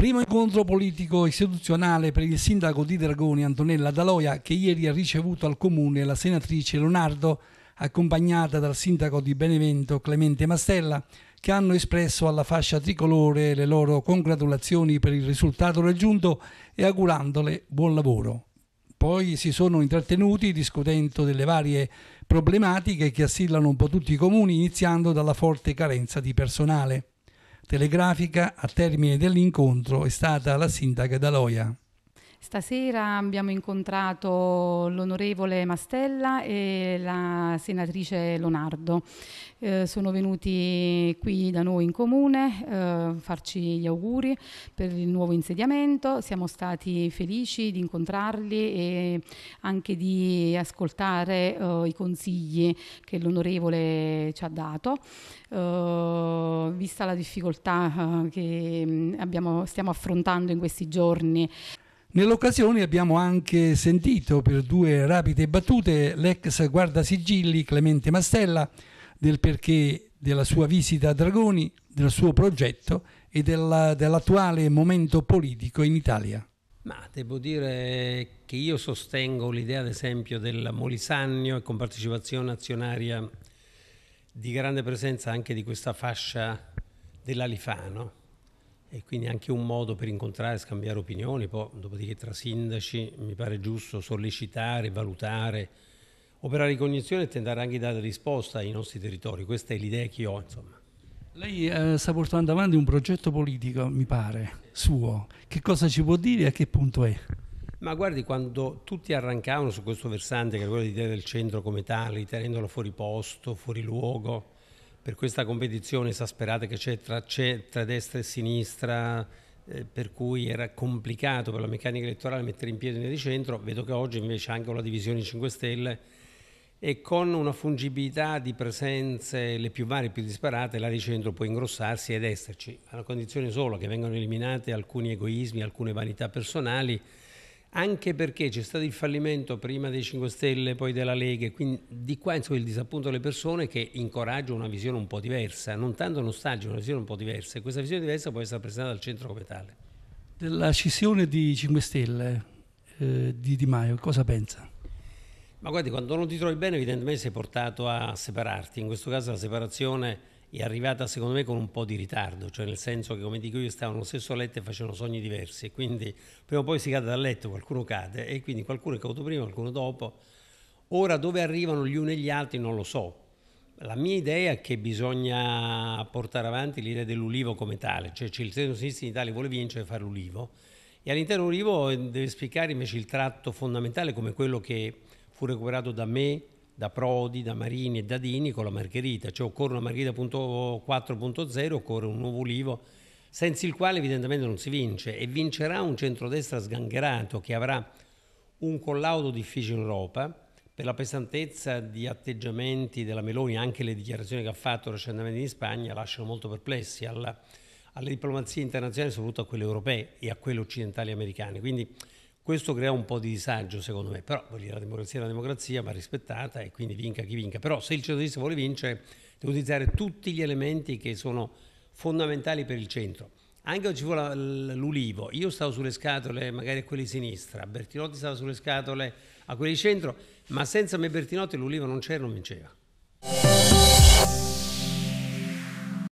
Primo incontro politico istituzionale per il sindaco di Dragoni Antonella Daloia che ieri ha ricevuto al comune la senatrice Leonardo accompagnata dal sindaco di Benevento Clemente Mastella che hanno espresso alla fascia tricolore le loro congratulazioni per il risultato raggiunto e augurandole buon lavoro. Poi si sono intrattenuti discutendo delle varie problematiche che assillano un po' tutti i comuni, iniziando dalla forte carenza di personale telegrafica a termine dell'incontro è stata la sindaca D'Aloia. Stasera abbiamo incontrato l'onorevole Mastella e la senatrice Lonardo. Eh, sono venuti qui da noi in comune a eh, farci gli auguri per il nuovo insediamento. Siamo stati felici di incontrarli e anche di ascoltare eh, i consigli che l'onorevole ci ha dato. Eh, vista la difficoltà eh, che mm, abbiamo, stiamo affrontando in questi giorni, Nell'occasione abbiamo anche sentito per due rapide battute l'ex guardasigilli Clemente Mastella del perché della sua visita a Dragoni, del suo progetto e della, dell'attuale momento politico in Italia. Ma devo dire che io sostengo l'idea, ad esempio, del Molisannio e con partecipazione azionaria di grande presenza anche di questa fascia dell'Alifano e quindi anche un modo per incontrare, e scambiare opinioni, poi dopodiché tra sindaci mi pare giusto sollecitare, valutare, operare cognizione e tentare anche di dare risposta ai nostri territori, questa è l'idea che ho insomma. Lei eh, sta portando avanti un progetto politico, mi pare, suo. Che cosa ci può dire e a che punto è? Ma guardi, quando tutti arrancavano su questo versante, che era quello di idea del centro come tale, tenendolo fuori posto, fuori luogo, per questa competizione esasperata che c'è tra, tra, destra e sinistra, eh, per cui era complicato per la meccanica elettorale mettere in piedi un'idea centro, vedo che oggi invece anche con la divisione 5 Stelle e con una fungibilità di presenze le più varie, e più disparate, l'area di centro può ingrossarsi ed esserci, a una condizione sola che vengano eliminati alcuni egoismi, alcune vanità personali anche perché c'è stato il fallimento prima dei 5 Stelle, poi della Lega, quindi di qua insomma, il disappunto delle persone che incoraggia una visione un po' diversa, non tanto nostalgica, una visione un po' diversa, e questa visione diversa può essere presentata dal centro come tale. Della scissione di 5 Stelle eh, di Di Maio, cosa pensa? Ma guardi, quando non ti trovi bene evidentemente sei portato a separarti, in questo caso la separazione è arrivata secondo me con un po' di ritardo, cioè nel senso che come dico io stavano allo stesso letto e facevano sogni diversi e quindi prima o poi si cade dal letto, qualcuno cade e quindi qualcuno è caduto prima, qualcuno dopo. Ora dove arrivano gli uni e gli altri non lo so. La mia idea è che bisogna portare avanti l'idea dell'ulivo come tale, cioè il centro-sinistra in Italia vuole vincere e fare l'ulivo e all'interno dell'ulivo deve spiegare invece il tratto fondamentale come quello che fu recuperato da me da Prodi, da Marini e da Dini con la Margherita, cioè occorre una Margherita 4.0, occorre un nuovo ulivo senza il quale evidentemente non si vince e vincerà un centrodestra sgangherato che avrà un collaudo difficile in Europa per la pesantezza di atteggiamenti della Meloni, anche le dichiarazioni che ha fatto recentemente in Spagna lasciano molto perplessi alla, alle diplomazie internazionali, soprattutto a quelle europee e a quelle occidentali americane. Quindi questo crea un po' di disagio secondo me, però voglio dire, la democrazia è una democrazia, ma rispettata e quindi vinca chi vinca. Però se il centrodestra vuole vincere deve utilizzare tutti gli elementi che sono fondamentali per il centro. Anche oggi vuole l'ulivo, io stavo sulle scatole magari a quelli di sinistra, Bertinotti stava sulle scatole a quelli di centro, ma senza me Bertinotti l'ulivo non c'era, non vinceva.